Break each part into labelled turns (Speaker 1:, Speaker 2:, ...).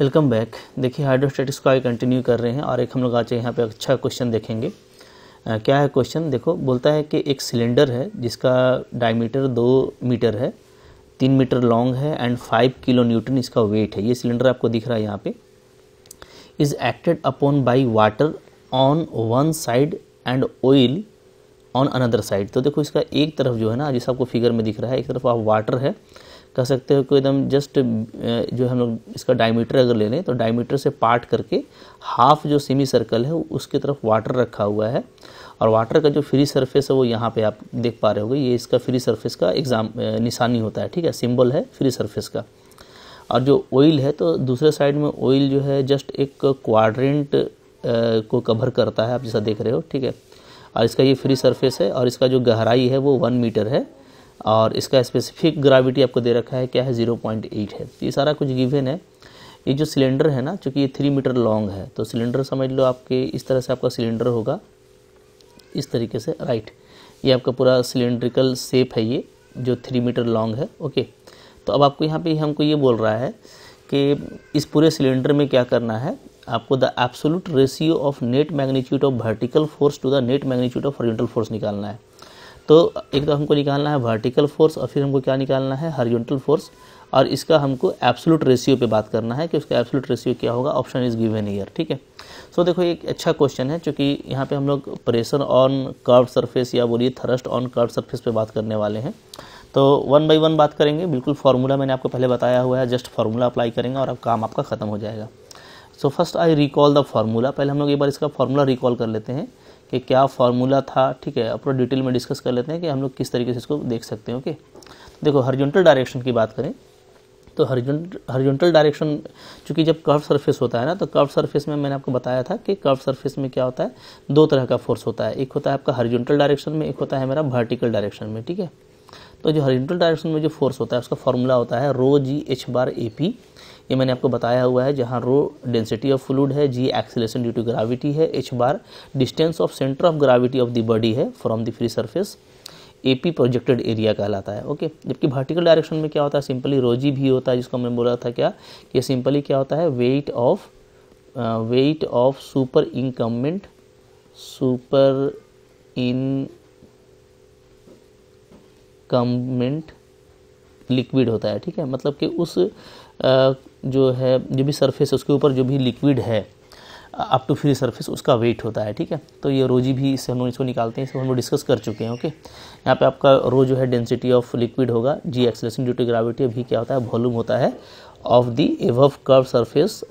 Speaker 1: welcome back देखिए हाइड्रोस्टेटिक्स आगे continue कर रहे हैं और एक हम लोग आज यहाँ पे अच्छा क्वेश्चन देखेंगे आ, क्या है क्वेश्चन देखो बोलता है कि एक सिलेंडर है जिसका डायमीटर दो मीटर है तीन मीटर लॉन्ग है एंड फाइव किलो न्यूटन इसका वेट है ये सिलेंडर आपको दिख रहा है यहाँ पे is acted upon by water on one side and oil on another side तो देखो इसका एक तरफ जो है ना जिस आपको फिगर में दिख रहा है एक तरफ आप वाटर है कह सकते हो कि एकदम जस्ट जो हम लोग इसका डायमीटर अगर ले लें तो डायमीटर से पार्ट करके हाफ जो सेमी सर्कल है उसकी तरफ वाटर रखा हुआ है और वाटर का जो फ्री सरफेस है वो यहाँ पे आप देख पा रहे होगे ये इसका फ्री सरफेस का एग्जाम निशानी होता है ठीक है सिंबल है फ्री सरफेस का और जो ऑयल है तो दूसरे साइड में ऑयल जो है जस्ट एक क्वाड्रेंट को कवर करता है आप जैसा देख रहे हो ठीक है और इसका ये फ्री सरफेस है और इसका जो गहराई है वो वन मीटर है और इसका स्पेसिफिक ग्राविटी आपको दे रखा है क्या है ज़ीरो पॉइंट एट है तो ये सारा कुछ गिवेन है ये जो सिलेंडर है ना चूँकि ये थ्री मीटर लॉन्ग है तो सिलेंडर समझ लो आपके इस तरह से आपका सिलेंडर होगा इस तरीके से राइट ये आपका पूरा सिलेंड्रिकल सेप है ये जो थ्री मीटर लॉन्ग है ओके तो अब आपको यहाँ पे हमको ये बोल रहा है कि इस पूरे सिलेंडर में क्या करना है आपको the absolute ratio of net magnitude of vertical force to the net magnitude of horizontal force निकालना है तो एक तो हमको निकालना है वर्टिकल फोर्स और फिर हमको क्या निकालना है हॉरिजॉन्टल फोर्स और इसका हमको एब्सोलूट रेशियो पे बात करना है कि उसका एब्सोलूट रेशियो क्या होगा ऑप्शन इज गिवन ईयर ठीक है सो so, देखो एक अच्छा क्वेश्चन है चूँकि यहाँ पे हम लोग प्रेशर ऑन कर्व सरफेस या बोलिए थरस्ट ऑन कर्व सरफेस पे बात करने वाले हैं तो वन बाई वन बात करेंगे बिल्कुल फार्मूला मैंने आपको पहले बताया हुआ है जस्ट फार्मूला अप्लाई करेंगे और अब काम आपका ख़त्म हो जाएगा so first I recall the formula पहले हम लोग एक बार इसका फार्मूला रिकॉल कर लेते हैं कि क्या फार्मूला था ठीक है पूरा डिटेल में डिस्कस कर लेते हैं कि हम लोग किस तरीके से इसको देख सकते हैं ओके देखो हॉरिजॉन्टल डायरेक्शन की बात करें तो हॉरिजॉन्टल डायरेक्शन चूँकि जब कर्व सरफेस होता है ना तो कर्व सरफेस में मैंने आपको बताया था कि कर्व सरफेस में क्या होता है दो तरह का फोर्स होता है एक होता है आपका हॉरिजॉन्टल डायरेक्शन में एक होता है मेरा वर्टिकल डायरेक्शन में ठीक है तो जो हरिजेंटल डायरेक्शन में जो फोर्स होता है उसका फॉर्मूला होता है रो g H bar a P ये मैंने आपको बताया हुआ है जहाँ रो डेंसिटी ऑफ फ्लूड है G acceleration due to gravity है H bar distance of centre of gravity of the body है from the free surface A P projected area कहलाता है ओके जबकि वर्टिकल डायरेक्शन में क्या होता है सिंपली रोजी भी होता है जिसको मैंने बोला था क्या कि सिंपली क्या होता है weight of weight of superincumbent superincumbent liquid होता है ठीक है मतलब कि उस uh, जो है जो भी सरफेस उसके ऊपर जो भी लिक्विड है अप टू फ्री सरफेस उसका वेट होता है ठीक है तो ये रोजी भी इससे हम लोग इसको निकालते हैं इसको हम लोग डिस्कस कर चुके हैं ओके यहाँ पे आपका रो जो है डेंसिटी ऑफ लिक्विड होगा G acceleration due to gravity अभी क्या होता है वॉल्यूम होता है of the above curve surface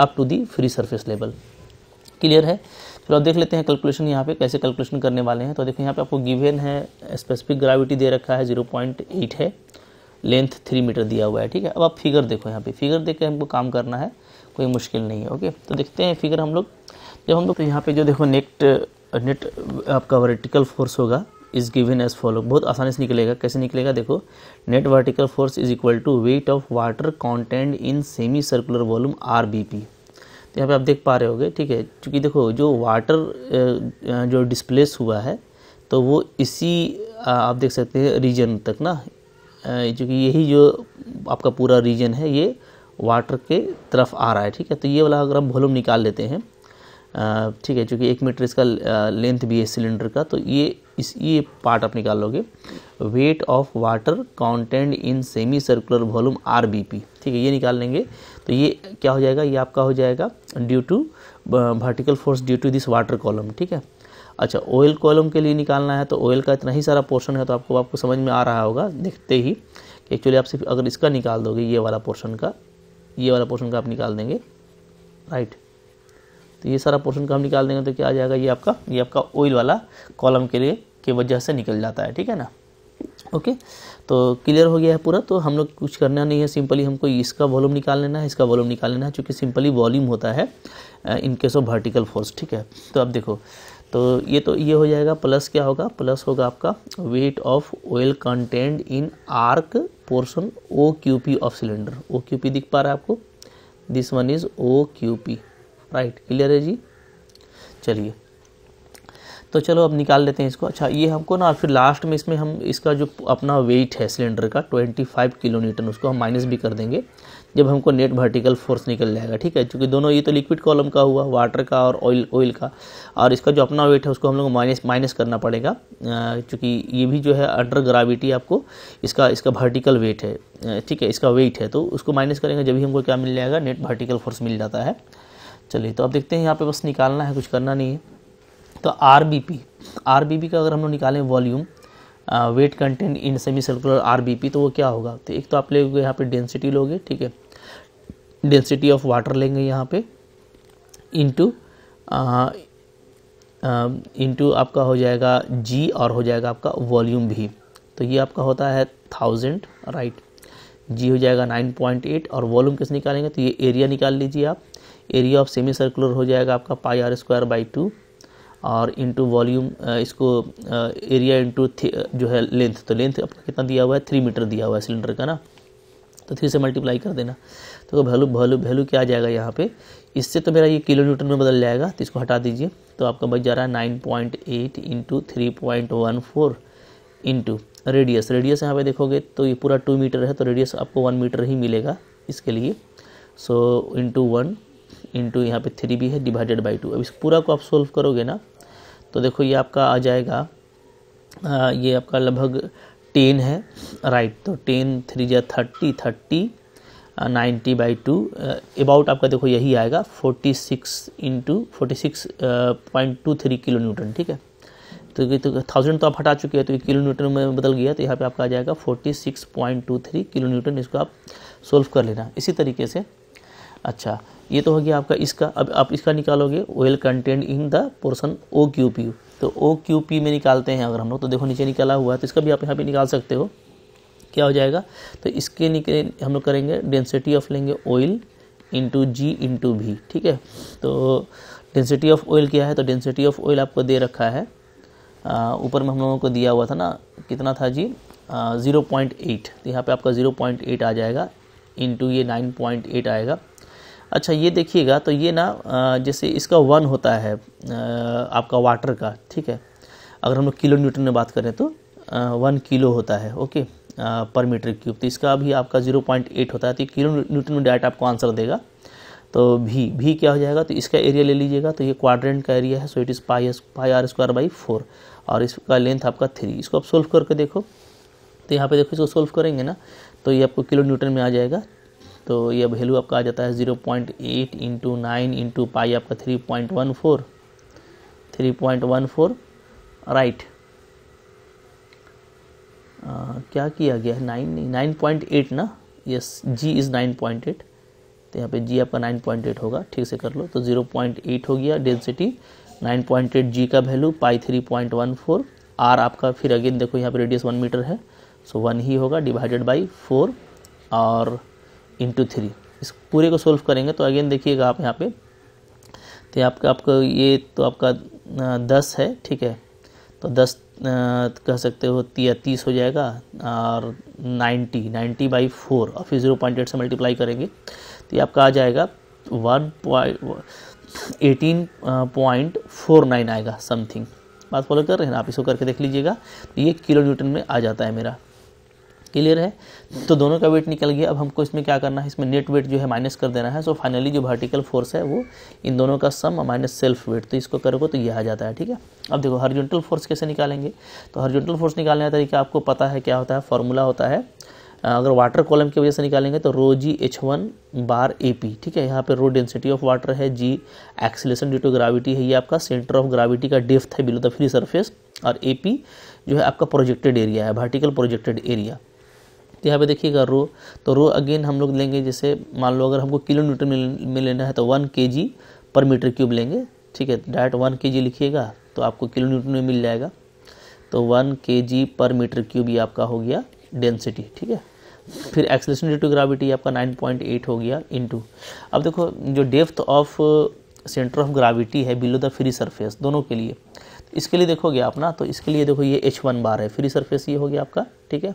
Speaker 1: up to the free surface level clear है चलो तो देख लेते हैं कैलकुलेशन यहाँ पे कैसे कैलकुलेशन करने वाले हैं तो देखो यहाँ पे आपको गिवेन है स्पेसिफिक ग्राविटी दे रखा है जीरो पॉइंट एट है लेंथ थ्री मीटर दिया हुआ है ठीक है अब आप फिगर देखो यहाँ पे फिगर देख के हमको काम करना है कोई मुश्किल नहीं है ओके तो देखते हैं फिगर हम लोग जब हम लोग तो यहाँ पे जो देखो नेट नेट आपका वर्टिकल फोर्स होगा इज गिवन एज फॉलो बहुत आसानी से निकलेगा कैसे निकलेगा देखो net vertical force is equal to weight of water content in semi circular volume R B P तो यहाँ पर आप देख पा रहे गए ठीक है चूँकि देखो जो वाटर जो डिस्प्लेस हुआ है तो वो इसी आप देख सकते हैं रीजन तक ना क्योंकि यही जो आपका पूरा रीजन है ये वाटर के तरफ आ रहा है ठीक है तो ये वाला अगर हम वॉल्यूम निकाल लेते हैं ठीक है चूँकि एक मीटर इसका लेंथ भी है सिलेंडर का तो ये इस ये पार्ट आप निकाल लोगे weight of water content in semi circular volume R B P ठीक है ये निकाल लेंगे तो ये क्या हो जाएगा ये आपका हो जाएगा due to vertical force due to this water column ठीक है अच्छा ऑयल कॉलम के लिए निकालना है तो ऑयल का इतना ही सारा पोर्शन है तो आपको आपको समझ में आ रहा होगा देखते ही कि एक्चुअली आप सिर्फ अगर इसका निकाल दोगे ये वाला पोर्शन का ये वाला पोर्शन का आप निकाल देंगे राइट तो ये सारा पोर्शन का हम निकाल देंगे तो क्या आ जाएगा ये आपका ये आपका ऑयल वाला कॉलम के लिए की वजह से निकल जाता है ठीक है ना ओके तो क्लियर हो गया है पूरा तो हम लोग कुछ करना नहीं है सिंपली हमको इसका वॉल्यूम निकाल लेना है इसका वॉल्यूम निकाल लेना है चूँकि सिंपली वॉल्यूम होता है in case of vertical force ठीक है तो अब देखो तो ये तो ये हो जाएगा प्लस क्या होगा प्लस होगा आपका weight of oil content in arc portion O Q P of cylinder O Q P दिख पा रहा है आपको this one is O Q P right clear है जी चलिए तो चलो अब निकाल लेते हैं इसको अच्छा ये हमको ना फिर लास्ट में इसमें हम इसका जो अपना वेट है सिलेंडर का ट्वेंटी फाइव किलो न्यूटन उसको हम माइनस भी कर देंगे जब हमको नेट वर्टिकल फोर्स निकल जाएगा ठीक है क्योंकि दोनों ये तो लिक्विड कॉलम का हुआ वाटर का और ऑयल ऑयल का और इसका जो अपना वेट है उसको हम लोग माइनस माइनस करना पड़ेगा क्योंकि ये भी जो है अंडर ग्राविटी आपको इसका इसका वर्टिकल वेट है ठीक है इसका वेट है तो उसको माइनस करेंगे जब भी हमको क्या मिल जाएगा नेट वर्टिकल फोर्स मिल जाता है चलिए तो अब देखते हैं यहाँ पर बस निकालना है कुछ करना नहीं है तो R B P R B P का अगर हम लोग निकालें volume weight content in semi circular R B P तो वो क्या होगा तो एक तो आप लोग यहाँ पे डेंसिटी लोगे ठीक है डेंसिटी ऑफ वाटर लेंगे यहाँ पे इंटू इंटू आपका हो जाएगा जी और हो जाएगा आपका वॉल्यूम भी तो ये आपका होता है थाउजेंड राइट जी हो जाएगा नाइन पॉइंट एट और वॉल्यूम किस निकालेंगे तो ये एरिया निकाल लीजिए आप एरिया ऑफ सेमी सर्कुलर हो जाएगा आपका pi r square by two और इंटू वॉल्यूम इसको एरिया इंटू जो है लेंथ तो लेंथ आपका कितना दिया हुआ है थ्री मीटर दिया हुआ है सिलेंडर का ना तो थ्री से मल्टीप्लाई कर देना तो वैल्यू वैल्यू वैल्यू क्या आ जाएगा यहाँ पे इससे तो मेरा ये किलो न्यूटन में बदल जाएगा तो इसको हटा दीजिए तो आपका बच जा रहा है nine point eight into three point one four into radius radius यहाँ पे देखोगे तो ये पूरा टू मीटर है तो रेडियस आपको वन मीटर ही मिलेगा इसके लिए सो इंटू वन इंटू यहाँ पे थ्री भी है डिवाइडेड बाई टू अब इस पूरा को आप सोल्व करोगे ना तो देखो ये आपका आ जाएगा आ, ये आपका लगभग टेन है राइट तो टेन थ्री जा thirty thirty ninety by two about आपका देखो यही आएगा forty six into forty six point two three kilo newton ठीक है तो, ये तो थाउजेंड तो आप हटा चुके हैं तो ये किलो न्यूटन में बदल गया तो यहाँ पे आपका आ जाएगा forty six point two three kilo newton इसको आप सोल्व कर लेना इसी तरीके से अच्छा ये तो हो गया आपका इसका अब आप इसका निकालोगे oil content in the portion O Q P तो ओ क्यू पी में निकालते हैं अगर हम लोग तो देखो नीचे निकाला हुआ है तो इसका भी आप यहाँ पे निकाल सकते हो क्या हो जाएगा तो इसके निकले हम लोग करेंगे डेंसिटी ऑफ लेंगे ऑयल इंटू जी इंटू भी ठीक है तो डेंसिटी ऑफ ऑयल क्या है तो डेंसिटी ऑफ ऑयल आपको दे रखा है ऊपर में हम लोगों को दिया हुआ था ना कितना था जी ज़ीरो पॉइंट एट तो यहाँ पर आपका ज़ीरो पॉइंट एट आ जाएगा इंटू ये नाइन पॉइंट एट आएगा अच्छा ये देखिएगा तो ये ना जैसे इसका वन होता है आपका वाटर का ठीक है अगर हम लोग किलो न्यूटन में बात करें तो वन किलो होता है ओके पर मीटर क्यूब तो इसका भी आपका ज़ीरो पॉइंट एट होता है तो किलो न्यूटन में डायरेक्ट आपको आंसर देगा तो भी भी क्या हो जाएगा तो इसका एरिया ले लीजिएगा तो ये क्वाड्रेंट का एरिया है so it is pi pi r square by four और इसका लेंथ आपका थ्री इसको आप सोल्व करके देखो तो यहाँ पे देखो इसको सोल्व करेंगे ना तो ये आपको किलो न्यूटन में आ जाएगा तो यह वैल्यू आपका आ जाता है zero point eight into nine into pi आपका three point one four three point one four right क्या किया गया है नाइन नहीं नाइन पॉइंट एट ना yes g is nine point eight तो यहाँ पे जी आपका नाइन पॉइंट एट होगा ठीक से कर लो तो ज़ीरो पॉइंट एट हो गया density nine point eight g का value pi three point one four r आपका फिर अगेन देखो यहाँ पे रेडियस वन मीटर है सो so वन ही होगा डिवाइडेड बाई फोर और इंटू थ्री इस पूरे को सोल्व करेंगे तो अगेन देखिएगा आप यहाँ पे तो आपका आपका ये तो आपका दस है ठीक है तो दस कह सकते हो तीस हो जाएगा और नाइन्टी नाइन्टी बाई फोर और फिर जीरो पॉइंट एट से मल्टीप्लाई करेंगे तो ये आपका आ जाएगा one point eighteen point four nine आएगा समथिंग बात फॉलो कर रहे हैं आप इसको करके देख लीजिएगा तो ये किलो न्यूटन में आ जाता है मेरा क्लियर है तो दोनों का वेट निकल गया अब हमको इसमें क्या करना है इसमें नेट वेट जो है माइनस कर देना है सो फाइनली जो वर्टिकल फोर्स है वो इन दोनों का सम माइनस सेल्फ वेट तो इसको करोगे तो ये आ जाता है ठीक है अब देखो हॉरिजॉन्टल फोर्स कैसे निकालेंगे तो हॉरिजॉन्टल फोर्स निकालने का तरीका आपको पता है क्या होता है फॉर्मूला होता है अगर वाटर कॉलम की वजह से निकालेंगे तो rho g h one bar a p ठीक है यहाँ पे रो डेंसिटी ऑफ वाटर है g acceleration due to gravity है ये आपका सेंटर ऑफ ग्राविटी का डेफ्थ है बिलो द फ्री सरफेस और ए पी जो है आपका प्रोजेक्टेड एरिया है वर्टिकल प्रोजेक्टेड एरिया तो यहाँ पे देखिएगा रो तो रो अगेन हम लोग लेंगे जैसे मान लो अगर हमको किलोमीटर में, में लेना है तो वन के पर मीटर क्यूब लेंगे ठीक है डायरेक्ट वन के लिखिएगा तो आपको किलोमीटर में मिल जाएगा तो वन के पर मीटर क्यूब ये आपका हो गया डेंसिटी ठीक है फिर एक्सलेशन ड्यू टू ग्राविटी आपका 9.8 हो गया इनटू अब देखो जो depth of centre of gravity है बिलो द फ्री सरफेस दोनों के लिए इसके लिए देखोगे आप ना तो इसके लिए देखो ये एच वन बार है फ्री सरफेस ये हो गया आपका ठीक है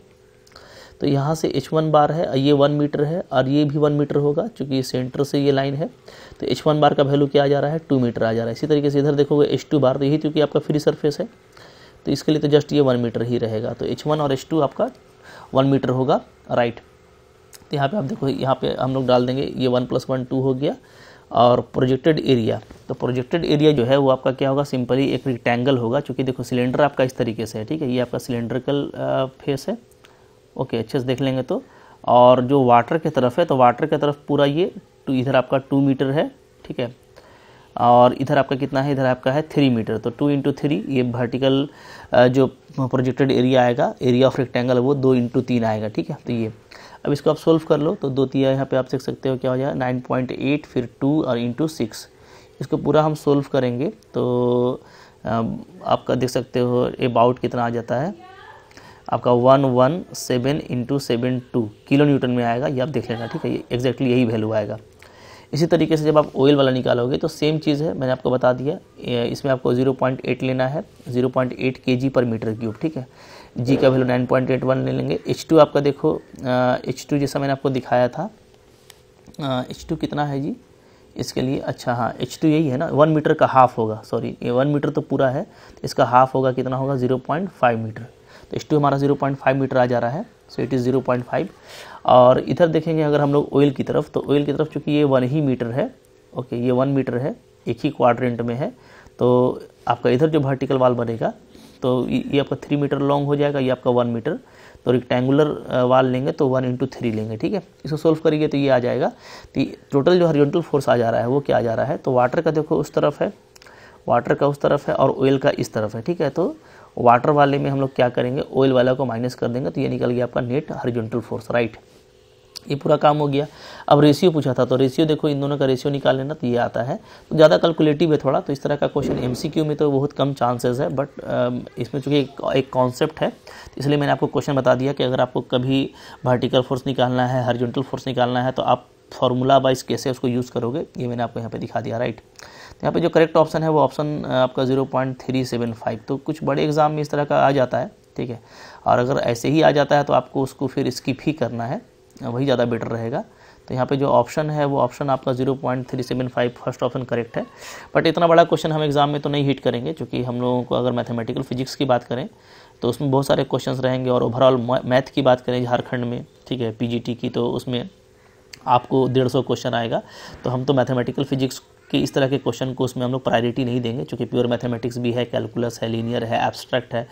Speaker 1: तो यहाँ से एच वन बार है ये वन मीटर है और ये भी वन मीटर होगा चूँकि सेंटर से ये लाइन है तो एच वन बार का वैल्यू क्या आ जा रहा है टू मीटर आ जा रहा है इसी तरीके से इधर देखोगे एच टू बार तो यही क्योंकि आपका फ्री सरफेस है तो इसके लिए तो जस्ट ये वन मीटर ही रहेगा तो एच वन और एच टू आपका वन मीटर होगा राइट तो यहाँ पे आप देखो यहाँ पे हम लोग डाल देंगे ये वन प्लस वन टू हो गया और प्रोजेक्टेड एरिया तो प्रोजेक्टेड एरिया जो है वो आपका क्या होगा सिंपली एक रिक्टेंगल होगा क्योंकि देखो सिलेंडर आपका इस तरीके से है ठीक है ये आपका सिलेंडरकल फेस है ओके अच्छे से देख लेंगे तो और जो वाटर की तरफ है तो वाटर की तरफ पूरा ये टू इधर आपका टू मीटर है ठीक है और इधर आपका कितना है इधर आपका है थ्री मीटर तो टू इंटू थ्री ये वर्टिकल जो प्रोजेक्टेड एरिया आएगा एरिया ऑफ रेक्टेंगल वो दो इंटू तीन आएगा ठीक है तो ये अब इसको आप सोल्व कर लो तो दो तीन यहाँ पे आप देख सकते हो क्या हो जाएगा नाइन पॉइंट एट फिर टू और इंटू सिक्स इसको पूरा हम सोल्व करेंगे तो आपका देख सकते हो अबाउट कितना आ जाता है आपका one one seven into seven two kilo newton में आएगा ये आप देख लेना ठीक है ये एग्जैक्टली यही वैल्यू आएगा इसी तरीके से जब आप ऑयल वाला निकालोगे तो सेम चीज़ है मैंने आपको बता दिया इसमें आपको 0.8 लेना है 0.8 पॉइंट पर मीटर क्यूब ठीक है जी का वैल्यू 9.81 ले लेंगे एच टू आपका देखो एच टू जैसा मैंने आपको दिखाया था एच टू कितना है जी इसके लिए अच्छा हाँ एच टू यही है ना वन मीटर का हाफ होगा सॉरी ये वन मीटर तो पूरा है इसका हाफ होगा कितना होगा ज़ीरो पॉइंट फाइव मीटर तो एच हमारा जीरो पॉइंट फाइव मीटर आ जा रहा है so it is zero point five और इधर देखेंगे अगर हम लोग ऑयल की तरफ तो ऑयल की तरफ चूँकि ये वन ही मीटर है ओके ये वन मीटर है एक ही क्वाड्रेंट में है तो आपका इधर जो वर्टिकल वाल बनेगा तो ये आपका थ्री मीटर लॉन्ग हो जाएगा ये आपका वन मीटर तो रिक्टेंगुलर वाल uh, लेंगे तो वन इंटू थ्री लेंगे ठीक है इसको सोल्व करेंगे तो ये आ जाएगा तो टोटल जो हॉरिजॉन्टल फोर्स आ जा रहा है वो क्या आ जा रहा है तो वाटर का देखो उस तरफ है वाटर का उस तरफ है और ऑयल का इस तरफ है ठीक है तो वाटर वाले में हम लोग क्या करेंगे ऑयल वाला को माइनस कर देंगे तो ये निकल गया आपका नेट हॉरिजॉन्टल फोर्स राइट ये पूरा काम हो गया अब रेशियो पूछा था तो रेशियो देखो इन दोनों का रेशियो निकाल लेना तो ये आता है तो ज़्यादा कैलकुलेटिव है थोड़ा तो इस तरह का क्वेश्चन एम में तो बहुत कम चांसेस है बट um, इसमें चूंकि एक, कॉन्सेप्ट है तो इसलिए मैंने आपको क्वेश्चन बता दिया कि अगर आपको कभी वर्टिकल फोर्स निकालना है हॉरिजॉन्टल फोर्स निकालना है तो आप फार्मूला वाइज कैसे उसको यूज़ करोगे ये मैंने आपको यहाँ पर दिखा दिया राइट यहाँ पे जो करेक्ट ऑप्शन है वो ऑप्शन आपका zero point three seven five तो कुछ बड़े एग्ज़ाम में इस तरह का आ जाता है ठीक है और अगर ऐसे ही आ जाता है तो आपको उसको फिर स्किप ही करना है वही ज़्यादा बेटर रहेगा तो यहाँ पे जो ऑप्शन है वो ऑप्शन आपका zero point three seven five first option correct है बट इतना बड़ा क्वेश्चन हम एग्ज़ाम में तो नहीं हिट करेंगे क्योंकि हम लोगों को अगर मैथमेटिकल फिजिक्स की बात करें तो उसमें बहुत सारे क्वेश्चंस रहेंगे और ओवरऑल मैथ की बात करें झारखंड में ठीक है पीजीटी की तो उसमें आपको डेढ़ सौ क्वेश्चन आएगा तो हम तो मैथमेटिकल फिजिक्स कि इस तरह के क्वेश्चन को उसमें हम लोग प्रायोरिटी नहीं देंगे चूँकि प्योर मैथमेटिक्स भी है कैलकुलस है लीनियर है एब्स्ट्रैक्ट है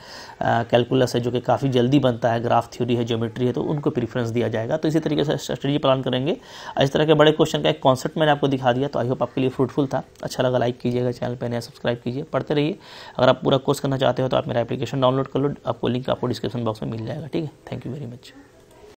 Speaker 1: कैलकुलस है जो कि काफ़ी जल्दी बनता है ग्राफ थ्योरी है ज्योमेट्री है तो उनको प्रीफ्रेंस दिया जाएगा तो इसी तरीके से स्ट्रेटेजी प्लान करेंगे इस तरह के बड़े क्वेश्चन का एक कॉन्सेप्ट मैंने आपको दिखा दिया तो आई होप आपके लिए फ्रूटफुल था अच्छा लगा लाइक कीजिएगा चैनल पर नया सब्सक्राइब कीजिए पढ़ते रहिए अगर आप पूरा कोर्स करना चाहते हो तो आप मेरा एप्लीकेशन डाउनलोड कर लो आपको लिंक आपको डिस्क्रिप्शन बॉक्स में मिल जाएगा ठीक है थैंक यू वेरी मच